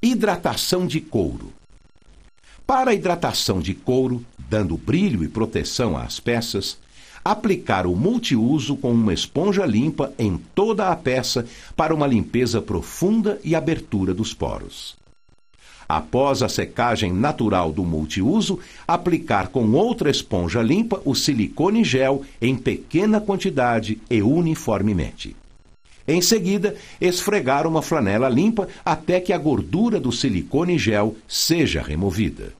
Hidratação de couro. Para a hidratação de couro, dando brilho e proteção às peças, aplicar o multiuso com uma esponja limpa em toda a peça para uma limpeza profunda e abertura dos poros. Após a secagem natural do multiuso, aplicar com outra esponja limpa o silicone gel em pequena quantidade e uniformemente. Em seguida, esfregar uma flanela limpa até que a gordura do silicone gel seja removida.